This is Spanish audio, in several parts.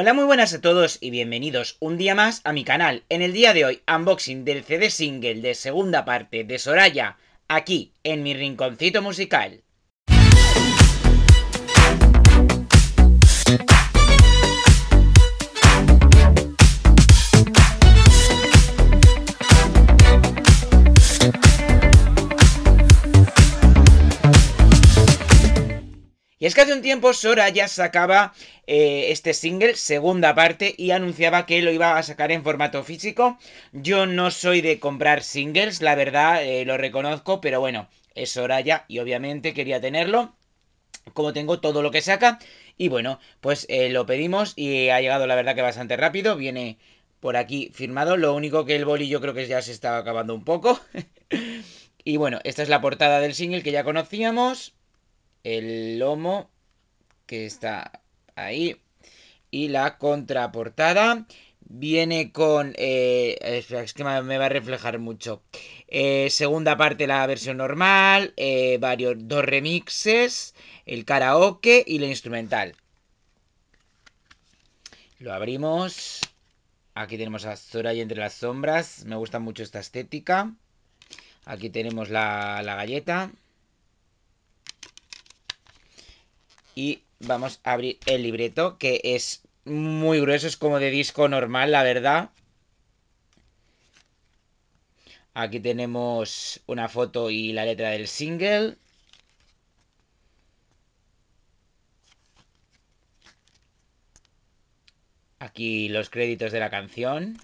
Hola muy buenas a todos y bienvenidos un día más a mi canal. En el día de hoy, unboxing del CD single de segunda parte de Soraya, aquí en mi rinconcito musical. Y es que hace un tiempo Soraya sacaba eh, este single, segunda parte, y anunciaba que lo iba a sacar en formato físico. Yo no soy de comprar singles, la verdad, eh, lo reconozco, pero bueno, es Soraya y obviamente quería tenerlo. Como tengo todo lo que saca. Y bueno, pues eh, lo pedimos y ha llegado la verdad que bastante rápido. Viene por aquí firmado. Lo único que el boli yo creo que ya se estaba acabando un poco. y bueno, esta es la portada del single que ya conocíamos el lomo que está ahí y la contraportada viene con eh, es que me va a reflejar mucho eh, segunda parte la versión normal eh, varios dos remixes el karaoke y la instrumental lo abrimos aquí tenemos a Zora y entre las sombras me gusta mucho esta estética aquí tenemos la, la galleta y vamos a abrir el libreto, que es muy grueso, es como de disco normal, la verdad. Aquí tenemos una foto y la letra del single. Aquí los créditos de la canción.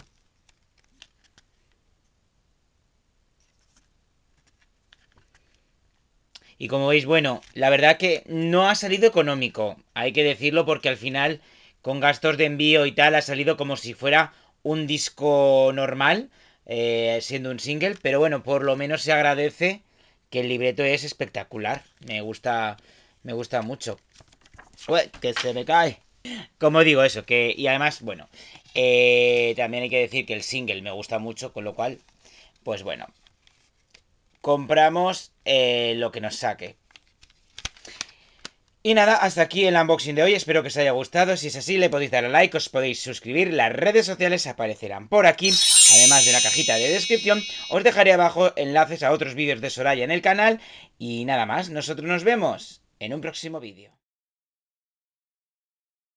Y como veis, bueno, la verdad que no ha salido económico, hay que decirlo porque al final con gastos de envío y tal ha salido como si fuera un disco normal, eh, siendo un single, pero bueno, por lo menos se agradece que el libreto es espectacular, me gusta, me gusta mucho. ¡Uy, que se me cae. Como digo eso, que y además, bueno, eh, también hay que decir que el single me gusta mucho, con lo cual, pues bueno, compramos eh, lo que nos saque. Y nada, hasta aquí el unboxing de hoy, espero que os haya gustado, si es así le podéis dar a like, os podéis suscribir, las redes sociales aparecerán por aquí, además de la cajita de descripción, os dejaré abajo enlaces a otros vídeos de Soraya en el canal, y nada más, nosotros nos vemos en un próximo vídeo.